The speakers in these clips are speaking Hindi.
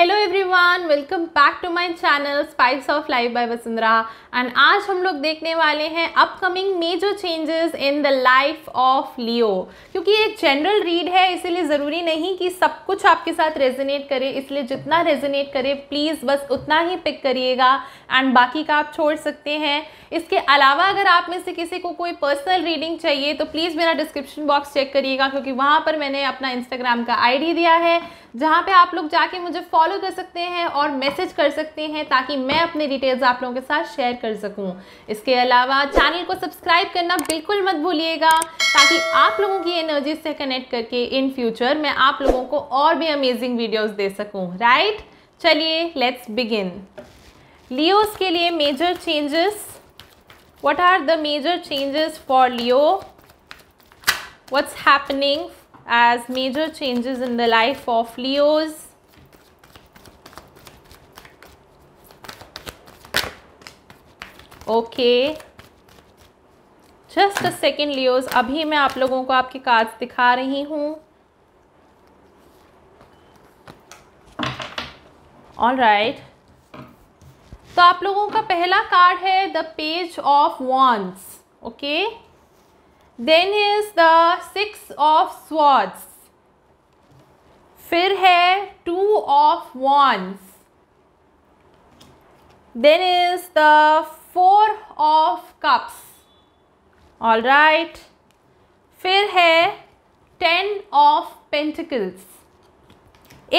Hello everyone welcome back to my channel spice of life by Vasundhara and आज हम लोग देखने वाले हैं upcoming major changes in the life of Leo क्योंकि एक जनरल रीड है इसीलिए ज़रूरी नहीं कि सब कुछ आपके साथ रेजोनेट करे इसलिए जितना रेजोनेट करे प्लीज़ बस उतना ही पिक करिएगा एंड बाकी का आप छोड़ सकते हैं इसके अलावा अगर आप में से किसी को कोई पर्सनल रीडिंग चाहिए तो प्लीज़ मेरा डिस्क्रिप्शन बॉक्स चेक करिएगा क्योंकि वहाँ पर मैंने अपना इंस्टाग्राम का आई दिया है जहाँ पे आप लोग जाके मुझे फॉलो कर कर सकते हैं और मैसेज कर सकते हैं ताकि मैं अपने डिटेल्स आप लोगों के साथ शेयर कर सकूं इसके अलावा चैनल को सब्सक्राइब करना बिल्कुल मत भूलिएगा ताकि आप लोगों की एनर्जी से कनेक्ट करके इन फ्यूचर मैं आप लोगों को और भी अमेजिंग वीडियोज़ दे सकूँ राइट चलिए लेट्स बिगिन लियोज के लिए major changes what are the major changes for leo what's happening as major changes in the life of leos okay just a second Leos अभी मैं आप लोगों को आपके कार्ड्स दिखा रही हूँ ऑल राइट तो आप लोगों का पहला कार्ड है the page of wands okay then is the six of swords फिर है two of wands then is the four of cups all right फिर है टेन ऑफ पेंटिकल्स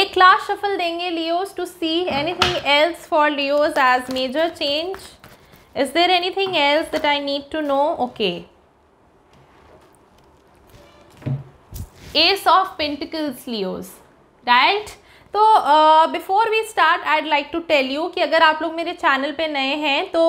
एक क्लास शफल देंगे Leos to see anything else for Leos as major change is there anything else that i need to know okay ace of pentacles leos right तो before we start I'd like to tell you कि अगर आप लोग मेरे चैनल पे नए हैं तो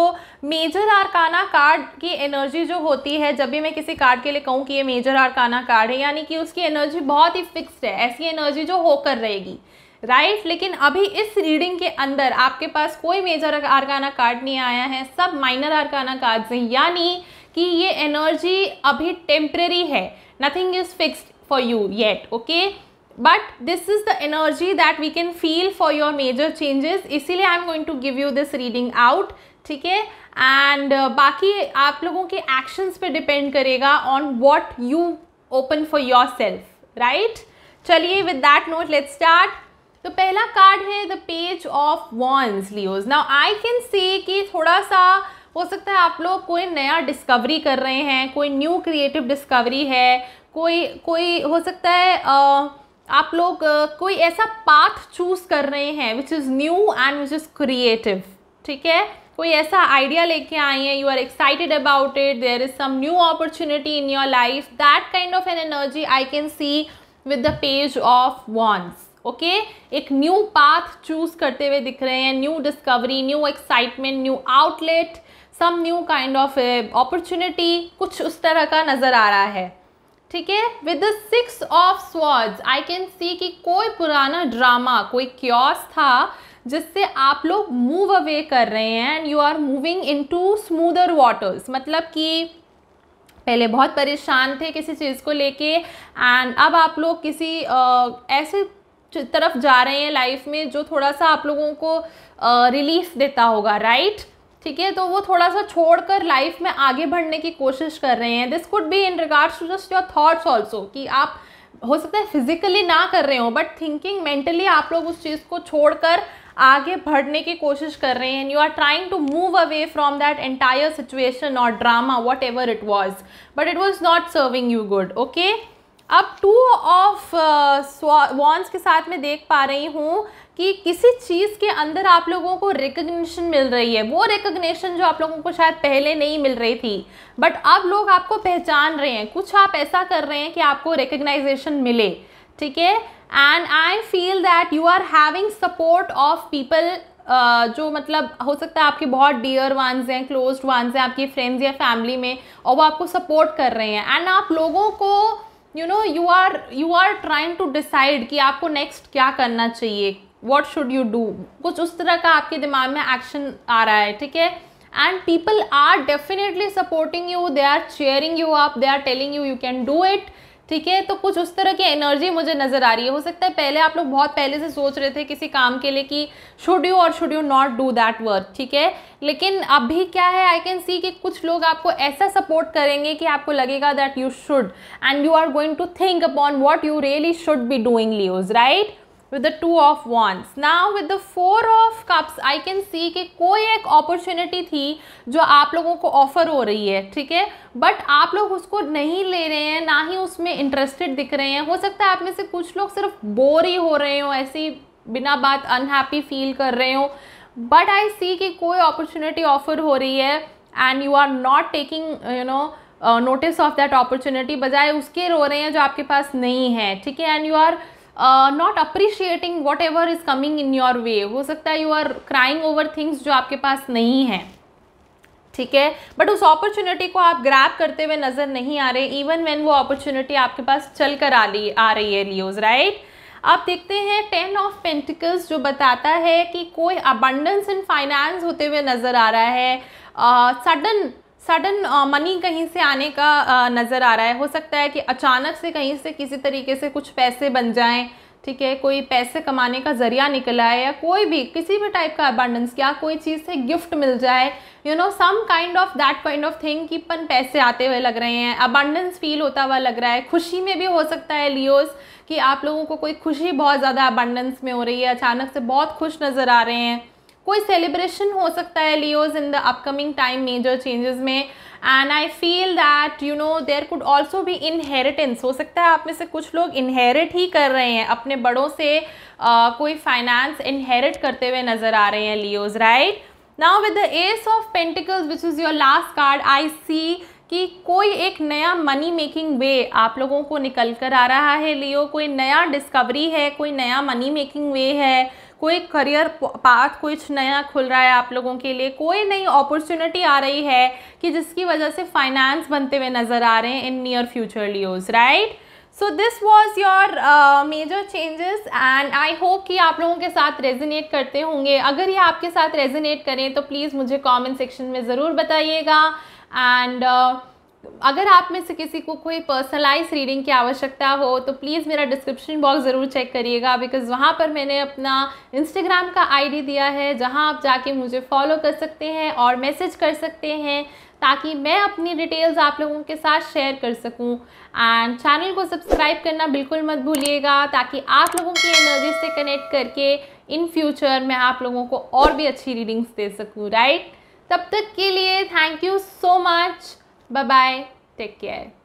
मेजर आरकाना कार्ड की एनर्जी जो होती है जब भी मैं किसी कार्ड के लिए कहूँ कि ये मेजर आरकाना कार्ड है यानी कि उसकी एनर्जी बहुत ही फिक्स्ड है ऐसी एनर्जी जो होकर रहेगी राइट right? लेकिन अभी इस रीडिंग के अंदर आपके पास कोई मेजर आरकाना कार्ड नहीं आया है सब माइनर आरकाना कार्ड्स हैं यानी कि ये एनर्जी अभी टेम्प्रेरी है nothing is fixed for you yet okay but this is the energy that we can feel for your major changes इसीलिए I am going to give you this reading out ठीक है एंड uh, बाकी आप लोगों के एक्शंस पे डिपेंड करेगा on what you open for yourself right चलिए with that note let start तो पहला कार्ड है the page of wands Leos now I can see कि थोड़ा सा हो सकता है आप लोग कोई नया डिस्कवरी कर रहे हैं कोई न्यू क्रिएटिव डिस्कवरी है कोई कोई हो सकता है uh, आप लोग कोई ऐसा पाथ चूज कर रहे हैं which is new and which is creative ठीक है कोई ऐसा आइडिया लेके आई हैं you are excited about it there is some new opportunity in your life that kind of an energy I can see with the page of wands okay एक न्यू पाथ चूज करते हुए दिख रहे हैं new discovery new excitement new outlet some new kind of opportunity कुछ उस तरह का नज़र आ रहा है ठीक है with the six of swords I can see कि कोई पुराना ड्रामा कोई क्योस था जिससे आप लोग मूव अवे कर रहे हैं and you are moving into smoother waters मतलब कि पहले बहुत परेशान थे किसी चीज़ को लेके एंड अब आप लोग किसी आ, ऐसे तरफ जा रहे हैं लाइफ में जो थोड़ा सा आप लोगों को रिलीफ देता होगा राइट right? ठीक है तो वो थोड़ा सा छोड़कर लाइफ में आगे बढ़ने की कोशिश कर रहे हैं this could be in regards to just your thoughts also कि आप हो सकता है फिजिकली ना कर रहे हो बट थिंकिंग मेंटली आप लोग उस चीज़ को छोड़कर आगे बढ़ने की कोशिश कर रहे हैं and you are trying to move away from that entire situation और drama whatever it was but it was not serving you good okay अब टू ऑफ वॉन्स के साथ में देख पा रही हूँ कि किसी चीज़ के अंदर आप लोगों को रिकग्निशन मिल रही है वो रिकग्निशन जो आप लोगों को शायद पहले नहीं मिल रही थी बट अब लोग आपको पहचान रहे हैं कुछ आप ऐसा कर रहे हैं कि आपको रिकग्नाइजेशन मिले ठीक है and I feel that you are having support of people Uh, जो मतलब हो सकता है आपके बहुत डियर वंस हैं क्लोज वंस हैं आपके फ्रेंड्स या फैमिली में और वो आपको सपोर्ट कर रहे हैं एंड आप लोगों को you know you are you are trying to decide कि आपको नेक्स्ट क्या करना चाहिए वॉट शुड यू डू कुछ उस तरह का आपके दिमाग में एक्शन आ रहा है ठीक है and people are definitely supporting you they are cheering you up they are telling you you can do it ठीक है तो कुछ उस तरह की एनर्जी मुझे नज़र आ रही है हो सकता है पहले आप लोग बहुत पहले से सोच रहे थे किसी काम के लिए कि शुड यू और should you not do that work ठीक है लेकिन अभी क्या है आई कैन सी कि कुछ लोग आपको ऐसा सपोर्ट करेंगे कि आपको लगेगा that you should and you are going to think upon what you really should be doing Leos right with the two of wands. Now with the four of cups I can see कि कोई एक opportunity थी जो आप लोगों को ऑफर हो रही है ठीक है बट आप लोग उसको नहीं ले रहे हैं ना ही उसमें इंटरेस्टेड दिख रहे हैं हो सकता है आप में से कुछ लोग सिर्फ बोर ही हो रहे हो ऐसे बिना बात अनहैप्पी फील कर रहे हो बट आई सी कि कोई अपॉर्चुनिटी ऑफर हो रही है and you are not taking you know notice of that opportunity बजाय उसके रो रहे हैं जो आपके पास नहीं है ठीक है and you are not appreciating whatever is coming in your way हो सकता है you are crying over things जो आपके पास नहीं है ठीक है बट उस अपॉर्चुनिटी को आप ग्रैप करते हुए नज़र नहीं आ रहे इवन वेन वो अपॉर्चुनिटी आपके पास चल कर आ रही आ रही है लियोज राइट आप देखते हैं टेन ऑफ पेंटिकल्स जो बताता है कि कोई अबंडेंस इन फाइनेंस होते हुए नज़र आ रहा है सडन uh, सडन मनी कहीं से आने का नज़र आ रहा है हो सकता है कि अचानक से कहीं से किसी तरीके से कुछ पैसे बन जाएं ठीक है कोई पैसे कमाने का ज़रिया निकला है या कोई भी किसी भी टाइप का अबांडेंस क्या कोई चीज़ से गिफ्ट मिल जाए you know some kind of that kind of thing कि पन पैसे आते हुए लग रहे हैं अबांडेंस फील होता हुआ लग रहा है खुशी में भी हो सकता है लियोज़ कि आप लोगों को कोई खुशी बहुत ज़्यादा अबांडेंस में हो रही है अचानक से बहुत खुश नज़र आ रहे हैं कोई सेलिब्रेशन हो सकता है Leos in the upcoming time major changes में and I feel that you know there could also भी इनहेरिटेंस हो सकता है आप में से कुछ लोग इनहेरिट ही कर रहे हैं अपने बड़ों से uh, कोई फाइनेंस इनहेरिट करते हुए नज़र आ रहे हैं Leos right now with the ace of pentacles which is your last card I see कि कोई एक नया मनी मेकिंग वे आप लोगों को निकल कर आ रहा है लियो कोई नया डिस्कवरी है कोई नया मनी मेकिंग वे है कोई करियर पाथ कुछ नया खुल रहा है आप लोगों के लिए कोई नई अपॉर्चुनिटी आ रही है कि जिसकी वजह से फाइनेंस बनते हुए नज़र आ रहे हैं in near future Leos right so this was your major changes and I hope कि आप लोगों के साथ रेजिनेट करते होंगे अगर ये आपके साथ रेजिनेट करें तो प्लीज़ मुझे कॉमेंट सेक्शन में ज़रूर बताइएगा एंड uh, अगर आप में से किसी को कोई पर्सनलाइज रीडिंग की आवश्यकता हो तो प्लीज़ मेरा डिस्क्रिप्शन बॉक्स ज़रूर चेक करिएगा बिकॉज वहाँ पर मैंने अपना इंस्टाग्राम का आईडी दिया है जहाँ आप जाके मुझे फॉलो कर सकते हैं और मैसेज कर सकते हैं ताकि मैं अपनी डिटेल्स आप लोगों के साथ शेयर कर सकूं एंड चैनल को सब्सक्राइब करना बिल्कुल मत भूलिएगा ताकि आप लोगों की एनर्जी से कनेक्ट करके इन फ्यूचर मैं आप लोगों को और भी अच्छी रीडिंग्स दे सकूं राइट तब तक के लिए thank you so much bye bye take care